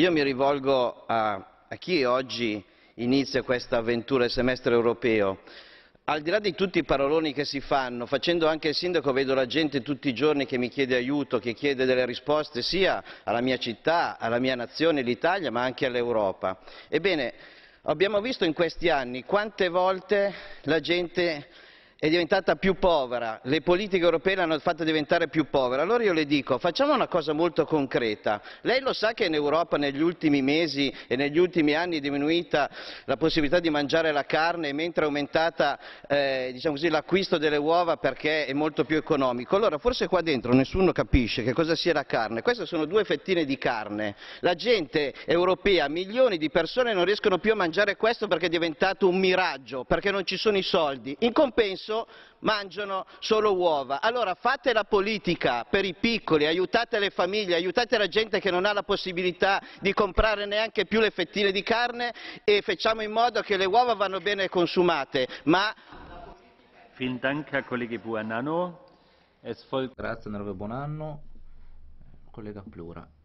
Io mi rivolgo a, a chi oggi inizia questa avventura del semestre europeo. Al di là di tutti i paroloni che si fanno, facendo anche il sindaco vedo la gente tutti i giorni che mi chiede aiuto, che chiede delle risposte sia alla mia città, alla mia nazione, l'Italia, ma anche all'Europa. Ebbene, abbiamo visto in questi anni quante volte la gente è diventata più povera, le politiche europee l'hanno fatta diventare più povera, allora io le dico facciamo una cosa molto concreta. Lei lo sa che in Europa negli ultimi mesi e negli ultimi anni è diminuita la possibilità di mangiare la carne mentre è aumentata eh, diciamo l'acquisto delle uova perché è molto più economico. Allora forse qua dentro nessuno capisce che cosa sia la carne. Queste sono due fettine di carne. La gente europea, milioni di persone non riescono più a mangiare questo perché è diventato un miraggio, perché non ci sono i soldi. In compenso adesso mangiano solo uova. Allora fate la politica per i piccoli, aiutate le famiglie, aiutate la gente che non ha la possibilità di comprare neanche più le fettine di carne e facciamo in modo che le uova vanno bene consumate, ma... Grazie onorevole Buonanno, collega Plura.